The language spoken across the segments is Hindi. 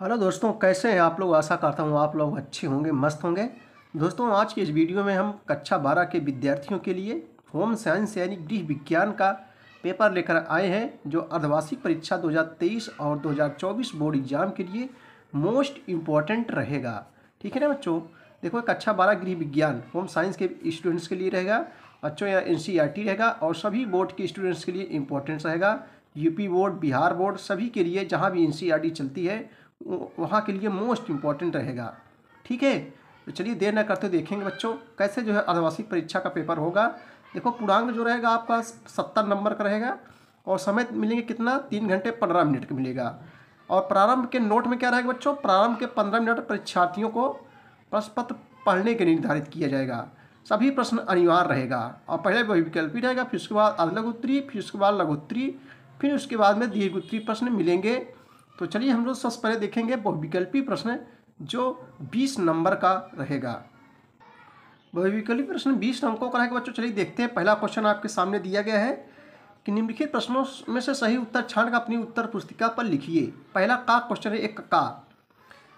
हेलो दोस्तों कैसे हैं आप लोग आशा करता हूँ आप लोग अच्छे होंगे मस्त होंगे दोस्तों आज के इस वीडियो में हम कक्षा बारह के विद्यार्थियों के लिए होम साइंस यानी गृह विज्ञान का पेपर लेकर आए हैं जो अर्धवार्षिक परीक्षा 2023 और 2024 बोर्ड एग्जाम के लिए मोस्ट इम्पॉर्टेंट रहेगा ठीक है ना बच्चों देखो कक्षा बारह गृह विज्ञान होम साइंस के स्टूडेंट्स के लिए रहेगा बच्चों या एन e रहेगा और सभी बोर्ड के स्टूडेंट्स के लिए इम्पोर्टेंट रहेगा यूपी बोर्ड बिहार बोर्ड सभी के लिए जहाँ भी एन e चलती है वहाँ के लिए मोस्ट इम्पॉर्टेंट रहेगा ठीक है तो चलिए देर न करते देखेंगे बच्चों कैसे जो है अर्धवार्षिक परीक्षा का पेपर होगा देखो पूर्णांक जो रहेगा आपका सत्तर नंबर का रहेगा और समय मिलेंगे कितना तीन घंटे पंद्रह मिनट का मिलेगा और प्रारंभ के नोट में क्या रहेगा बच्चों प्रारंभ के पंद्रह मिनट परीक्षार्थियों को प्रश्न पत्र पढ़ने के निर्धारित किया जाएगा सभी प्रश्न अनिवार्य रहेगा और पहले बहुविकल्पी रहेगा फिर उसके बाद अर्धलघुत्री फिर उसके बाद लघुत्री फिर उसके बाद में उत्तरी प्रश्न मिलेंगे तो चलिए हम लोग सबसे पहले देखेंगे बहुविकल्पी प्रश्न जो बीस नंबर का रहेगा बहुविकल्पी प्रश्न बीस नंबर का रहेगा बच्चों चलिए देखते हैं पहला क्वेश्चन आपके सामने दिया गया है कि निम्नलिखित प्रश्नों में से सही उत्तर छान कर अपनी उत्तर पुस्तिका पर लिखिए पहला का क्वेश्चन है एक का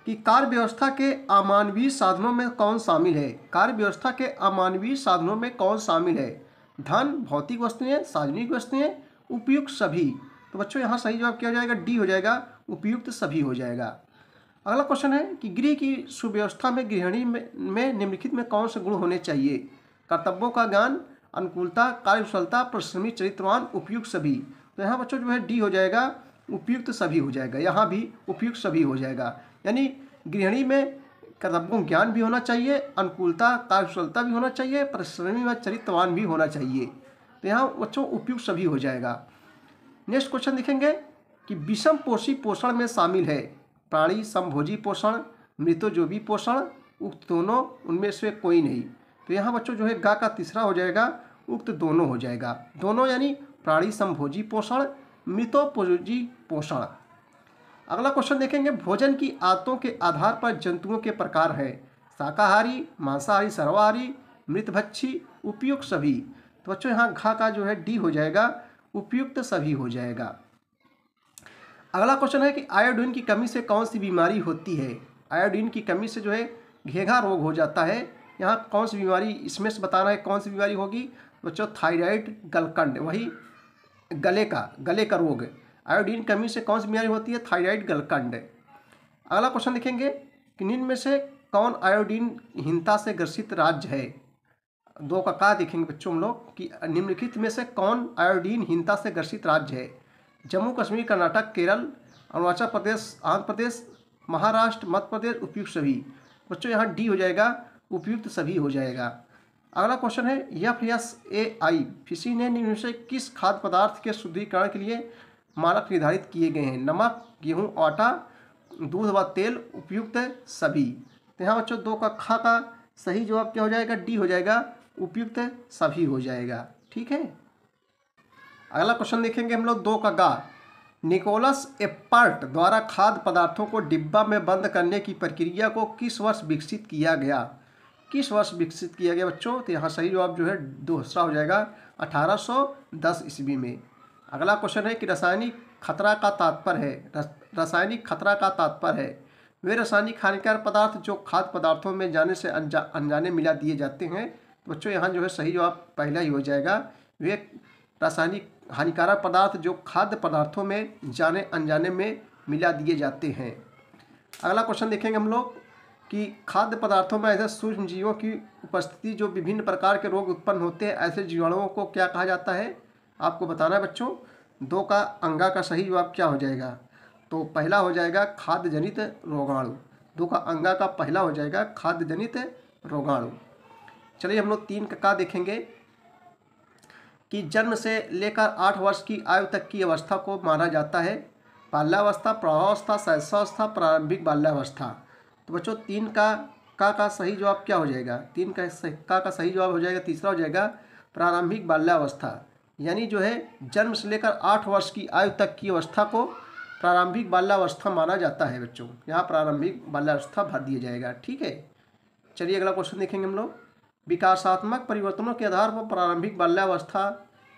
कि कार्य व्यवस्था के अमानवीय साधनों में कौन शामिल है कार्य व्यवस्था के अमानवीय साधनों में कौन शामिल है धन भौतिक वस्तुएं सार्वजनिक वस्तुएं उपयुक्त सभी तो बच्चों यहाँ सही जवाब किया जाएगा डी हो जाएगा उपयुक्त सभी हो जाएगा अगला क्वेश्चन है कि गृह की सुव्यवस्था में गृहिणी में, में निम्नलिखित में कौन से गुण होने चाहिए कर्तव्यों का ज्ञान अनुकूलता कार्यकुशलता परिश्रमी चरित्रवान उपयुक्त सभी तो यहाँ बच्चों जो है डी हो जाएगा उपयुक्त सभी हो जाएगा यहाँ भी उपयुक्त सभी हो जाएगा यानी गृहिणी में कर्तव्यों ज्ञान भी होना चाहिए अनुकूलता कार्यकुशलता भी होना चाहिए परिश्रमी व चरित्रवान भी होना चाहिए तो यहाँ बच्चों उपयुक्त सभी हो जाएगा नेक्स्ट क्वेश्चन देखेंगे कि विषम पोषी पोषण में शामिल है प्राणी समभोजी पोषण मृतोजोबी पोषण उक्त दोनों उनमें से कोई नहीं तो यहाँ बच्चों जो है गा का तीसरा हो जाएगा उक्त दोनों हो जाएगा दोनों यानी प्राणी संभोजी पोषण मृतोपोजी पोषण अगला क्वेश्चन देखेंगे भोजन की आदतों के आधार पर जंतुओं के प्रकार हैं शाकाहारी मांसाहारी सर्वाहारी मृतभक्षी उपयुक्त सभी तो बच्चों यहाँ घा का जो है डी हो जाएगा उपयुक्त सभी हो जाएगा अगला क्वेश्चन है कि आयोडीन की कमी से कौन सी बीमारी होती है आयोडीन की कमी से जो है घेघा रोग हो जाता है यहाँ कौन सी बीमारी इसमें से बताना है कौन सी बीमारी होगी बच्चों थायराइड गलकंड वही गले का गले का रोग आयोडीन कमी से कौन सी बीमारी होती है थायराइड गलकंड अगला क्वेश्चन देखेंगे कि निम्न में से कौन आयोडीन हिंता से ग्रसित राज्य है दो का कहा देखेंगे बच्चों हम लोग कि निम्नलिखित में से कौन आयोडीन हिंता से ग्रसित राज्य है जम्मू कश्मीर कर्नाटक केरल अरुणाचल प्रदेश आंध्र प्रदेश महाराष्ट्र मध्य प्रदेश उपयुक्त सभी बच्चों यहाँ डी हो जाएगा उपयुक्त सभी हो जाएगा अगला क्वेश्चन है एफ एस ए आई फिशी ने निम्न से किस खाद्य पदार्थ के शुद्धिकरण के लिए मानक निर्धारित किए गए हैं नमक गेहूँ आटा दूध व तेल उपयुक्त सभी तो यहाँ बच्चों दो का खा का सही जवाब क्या हो जाएगा डी हो जाएगा उपयुक्त सभी हो जाएगा ठीक है अगला क्वेश्चन देखेंगे हम लोग दो का गा निकोलस एपर्ट द्वारा खाद्य पदार्थों को डिब्बा में बंद करने की प्रक्रिया को किस वर्ष विकसित किया गया किस वर्ष विकसित किया गया बच्चों तो यहाँ सही जवाब जो है दूसरा हो जाएगा 1810 ईस्वी में अगला क्वेश्चन है कि रासायनिक खतरा का तात्पर्य है रासायनिक खतरा का तात्पर्य है वे रासायनिक हानिकारक पदार्थ जो खाद्य पदार्थों में जाने से अनजा अनजाने मिला दिए जाते हैं बच्चों यहाँ जो है सही जवाब पहला ही हो जाएगा वे रासायनिक हानिकारक पदार्थ जो खाद्य पदार्थों में जाने अनजाने में मिला दिए जाते हैं अगला क्वेश्चन देखेंगे हम लोग कि खाद्य पदार्थों में ऐसे सूक्ष्म जीवों की उपस्थिति जो विभिन्न प्रकार के रोग उत्पन्न होते हैं ऐसे जीवाणुओं को क्या कहा जाता है आपको बताना है बच्चों दो का अंगा का सही जवाब क्या हो जाएगा तो पहला हो जाएगा खाद्य जनित रोगाणु दो का अंगा का पहला हो जाएगा खाद्य जनित रोगाणु चलिए हम लोग तीन का, का देखेंगे कि जन्म से लेकर आठ वर्ष की आयु तक की अवस्था को माना जाता है बाल्यावस्था प्रभावस्था शैशवावस्था प्रारंभिक बाल्यावस्था तो बच्चों तीन का का का सही जवाब क्या हो जाएगा तीन का का का सही जवाब हो जाएगा तीसरा हो जाएगा प्रारंभिक बाल्यावस्था यानी जो है जन्म से लेकर आठ वर्ष की आयु तक की अवस्था को प्रारंभिक बाल्यावस्था माना जाता है बच्चों यहाँ प्रारंभिक बाल्यावस्था भर दिया जाएगा ठीक है चलिए अगला क्वेश्चन देखेंगे हम लोग विकासात्मक परिवर्तनों के आधार पर प्रारंभिक बाल्यावस्था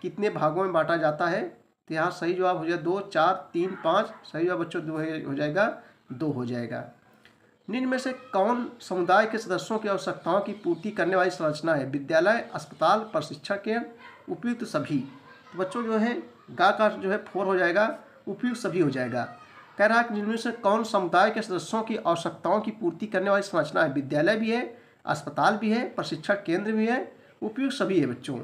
कितने भागों में बांटा जाता है तो यहाँ सही जवाब हो जाए दो चार तीन पाँच सही जवाब बच्चों दो हो जाएगा दो हो जाएगा निम्न में से कौन समुदाय के सदस्यों की आवश्यकताओं की पूर्ति करने वाली संरचना है विद्यालय अस्पताल प्रशिक्षण केंद्र उपयुक्त सभी तो बच्चों जो है गा का जो है फोर हो जाएगा उपयुक्त सभी हो जाएगा कह रहा है कि निम्न से कौन समुदाय के सदस्यों की आवश्यकताओं की पूर्ति करने वाली संरचना है विद्यालय भी है अस्पताल भी है प्रशिक्षण केंद्र भी है उपयुक्त सभी है बच्चों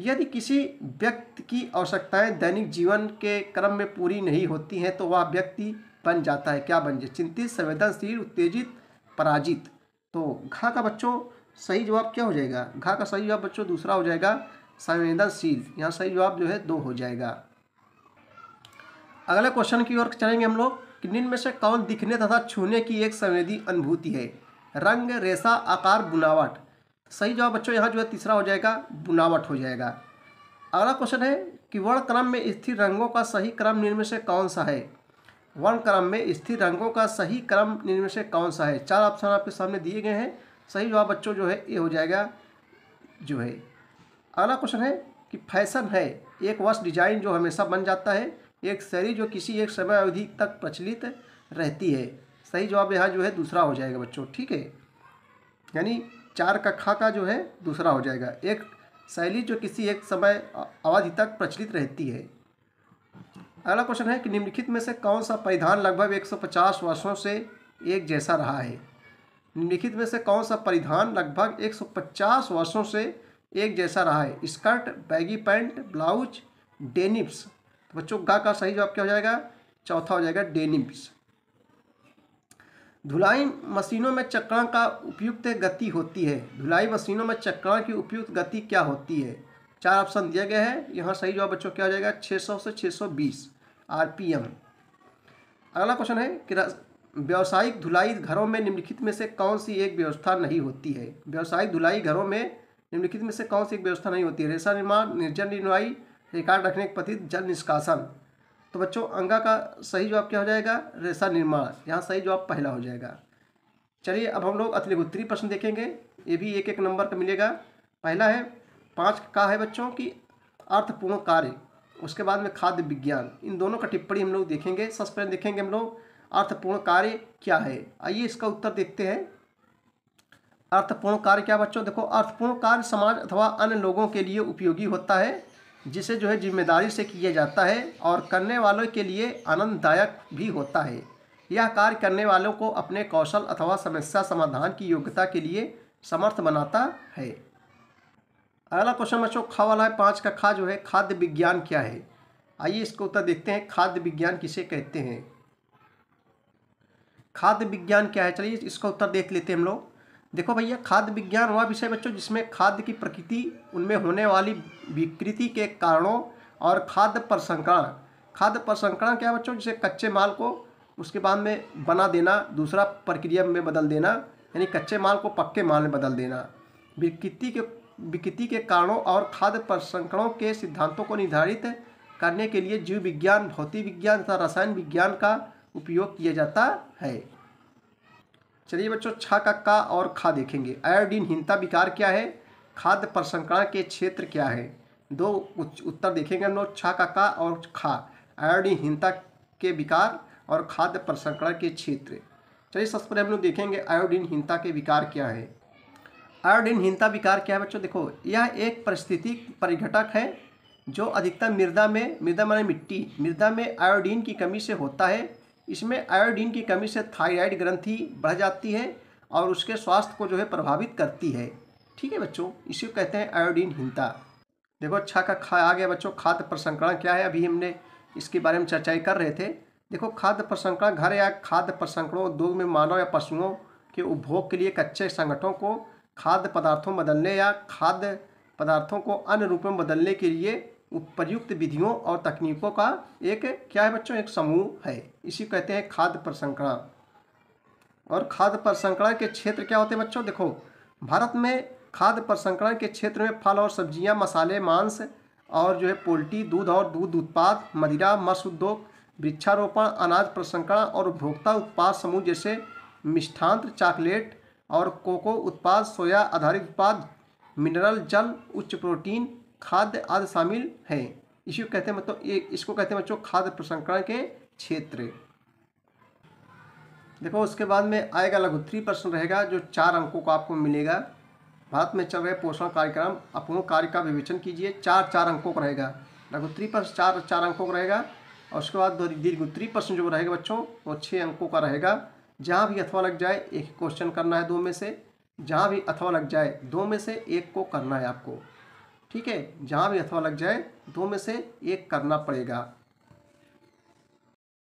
यदि किसी व्यक्ति की आवश्यकताएं दैनिक जीवन के क्रम में पूरी नहीं होती हैं तो वह व्यक्ति बन जाता है क्या बन जाए चिंतित संवेदनशील उत्तेजित पराजित तो घा का बच्चों सही जवाब क्या हो जाएगा घा का सही जवाब बच्चों दूसरा हो जाएगा संवेदनशील यहाँ सही जवाब जो है दो हो जाएगा अगले क्वेश्चन की ओर चलेंगे हम लोग कि निम्न में से कौन दिखने तथा छूने की एक संवेदी अनुभूति है रंग रेशा आकार बुनावट सही जवाब बच्चों यहाँ जो है तीसरा हो जाएगा बुनावट हो जाएगा अगला क्वेश्चन है कि वर्ण क्रम में स्थिर रंगों का सही क्रम निम्न से कौन सा है वर्ण क्रम में स्थिर रंगों का सही क्रम निम्न से कौन सा है चार ऑप्शन आपके सामने दिए गए हैं सही जवाब बच्चों जो है ये हो जाएगा जो है अगला क्वेश्चन है कि फैशन है एक वर्ष डिजाइन जो हमेशा बन जाता है एक शैली जो किसी एक समय अवधि तक प्रचलित रहती है सही जवाब यहाँ जो है दूसरा हो जाएगा बच्चों ठीक है यानी चार का खा का जो है दूसरा हो जाएगा एक शैली जो किसी एक समय अवधि तक प्रचलित रहती है अगला क्वेश्चन है कि निम्नलिखित में से कौन सा परिधान लगभग 150 वर्षों से एक जैसा रहा है निम्नलिखित में से कौन सा परिधान लगभग 150 वर्षों से एक जैसा रहा है skirt baggy pant blouse denims तो बच्चों गा का सही जवाब क्या हो जाएगा चौथा हो जाएगा डेनिम्स धुलाई मशीनों में चक्रण का उपयुक्त गति होती है धुलाई मशीनों में चक्रण की उपयुक्त गति क्या होती है चार ऑप्शन दिया गया है यहाँ सही जवाब बच्चों क्या हो जाएगा 600 से 620 आरपीएम अगला क्वेश्चन है कि व्यावसायिक धुलाई घरों में निम्नलिखित में से कौन सी एक व्यवस्था नहीं होती है व्यावसायिक धुलाई घरों में निम्नलिखित में से कौन सी एक व्यवस्था नहीं होती है रेशा निर्माण निर्जन निर्वाई रिकॉर्ड रखने के प्रति जल निष्कासन तो बच्चों अंगा का सही जवाब क्या हो जाएगा रेशा निर्माण यहाँ सही जवाब पहला हो जाएगा चलिए अब हम लोग उत्तरी प्रश्न देखेंगे ये भी एक एक नंबर का मिलेगा पहला है पाँच का है बच्चों की अर्थपूर्ण कार्य उसके बाद में खाद्य विज्ञान इन दोनों का टिप्पणी हम लोग देखेंगे पहले देखेंगे हम लोग अर्थपूर्ण कार्य क्या है आइए इसका उत्तर देखते हैं अर्थपूर्ण कार्य क्या बच्चों देखो अर्थपूर्ण कार्य समाज अथवा अन्य लोगों के लिए उपयोगी होता है जिसे जो है जिम्मेदारी से किया जाता है और करने वालों के लिए आनंददायक भी होता है यह कार्य करने वालों को अपने कौशल अथवा समस्या समाधान की योग्यता के लिए समर्थ बनाता है अगला क्वेश्चन बच्चों खा वाला है पाँच का खा जो है खाद्य विज्ञान क्या है आइए इसको उत्तर देखते हैं खाद्य विज्ञान किसे कहते हैं खाद्य विज्ञान क्या है चलिए इसका उत्तर देख लेते हैं हम लोग देखो भैया खाद्य विज्ञान वह विषय बच्चों जिसमें खाद्य की प्रकृति उनमें होने वाली विकृति के कारणों और खाद्य प्रसंकरण खाद्य प्रसंकरण क्या बच्चों जिसे कच्चे माल को उसके बाद में बना देना दूसरा प्रक्रिया में बदल देना यानी कच्चे माल को पक्के माल में बदल देना विकृति के विकृति के कारणों और खाद्य प्रसंकरणों के सिद्धांतों को निर्धारित करने के लिए जीव विज्ञान भौतिक विज्ञान तथा रसायन विज्ञान का उपयोग किया जाता है चलिए बच्चों छा का का और खा देखेंगे आयोडीनहीनता विकार क्या है खाद्य प्रसंकरण के क्षेत्र क्या है दो उत्तर देखेंगे हम लोग छा का का और खा आयोडीनहीनता के विकार और खाद्य प्रसंकरण के क्षेत्र चलिए सबसे पहले हम लोग देखेंगे आयोडीनहीनता के विकार क्या है आयोडीनहीनता विकार क्या है बच्चों देखो यह एक परिस्थिति परिघटक है जो अधिकतर मृदा में मृदा माने मिट्टी मृदा में आयोडीन की कमी से होता है इसमें आयोडीन की कमी से थायराइड ग्रंथि बढ़ जाती है और उसके स्वास्थ्य को जो है प्रभावित करती है ठीक है बच्चों इसी को कहते हैं आयोडीनहीनता देखो अच्छा का खा आ गया बच्चों खाद्य प्रसंकरण क्या है अभी हमने इसके बारे में चर्चाएँ कर रहे थे देखो खाद्य प्रसंकरण घर या खाद्य प्रसंकरण उद्योग में मानव या पशुओं के उपभोग के लिए कच्चे संगठनों को खाद्य पदार्थों बदलने या खाद्य पदार्थों को अन्य रूप में बदलने के लिए उपयुक्त विधियों और तकनीकों का एक क्या है बच्चों एक समूह है इसी कहते हैं खाद्य प्रसंकरण और खाद्य प्रसंकरण के क्षेत्र क्या होते हैं बच्चों देखो भारत में खाद्य प्रसंकरण के क्षेत्र में फल और सब्जियां मसाले मांस और जो है पोल्ट्री दूध और दूध उत्पाद मदिरा मत्स्य उद्योग वृक्षारोपण अनाज प्रसंकरण और उपभोक्ता उत्पाद समूह जैसे मिष्ठांत चॉकलेट और कोको उत्पाद सोया आधारित उत्पाद मिनरल जल उच्च प्रोटीन खाद्य आदि शामिल है इसी कहते हैं मतलब एक इसको कहते हैं बच्चों खाद्य प्रसंस्करण के क्षेत्र देखो उसके बाद में आएगा लगभग थ्री प्रश्न रहेगा जो चार अंकों का आपको मिलेगा भारत में चल रहे पोषण कार्यक्रम अपनो कार्य का विवेचन कीजिए चार चार अंकों का रहेगा लघु थ्री प्रश्न चार चार अंकों का रहेगा और उसके बाद दीर्घ थ्री प्रश्न जो रहेगा बच्चों वो छः अंकों का रहेगा जहाँ भी अथवा लग जाए एक क्वेश्चन करना है दो में से जहाँ भी अथवा लग जाए दो में से एक को करना है आपको ठीक है जहाँ भी अथवा लग जाए दो में से एक करना पड़ेगा